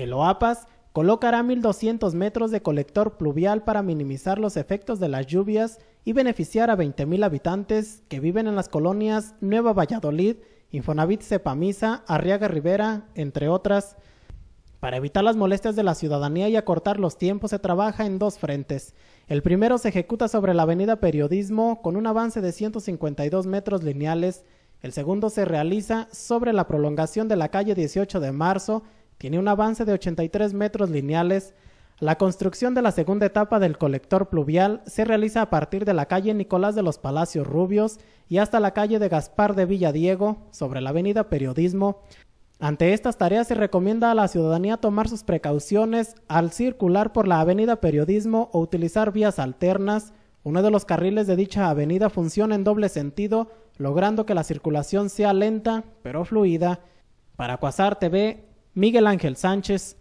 El OAPAS colocará 1.200 metros de colector pluvial para minimizar los efectos de las lluvias y beneficiar a 20.000 habitantes que viven en las colonias Nueva Valladolid, Infonavit Cepamisa, Arriaga Rivera, entre otras. Para evitar las molestias de la ciudadanía y acortar los tiempos se trabaja en dos frentes. El primero se ejecuta sobre la avenida Periodismo con un avance de 152 metros lineales. El segundo se realiza sobre la prolongación de la calle 18 de marzo tiene un avance de 83 metros lineales. La construcción de la segunda etapa del colector pluvial se realiza a partir de la calle Nicolás de los Palacios Rubios y hasta la calle de Gaspar de Villadiego, sobre la avenida Periodismo, ante estas tareas se recomienda a la ciudadanía tomar sus precauciones al circular por la avenida Periodismo o utilizar vías alternas. Uno de los carriles de dicha avenida funciona en doble sentido, logrando que la circulación sea lenta pero fluida. Para Cuasar TV, Miguel Ángel Sánchez,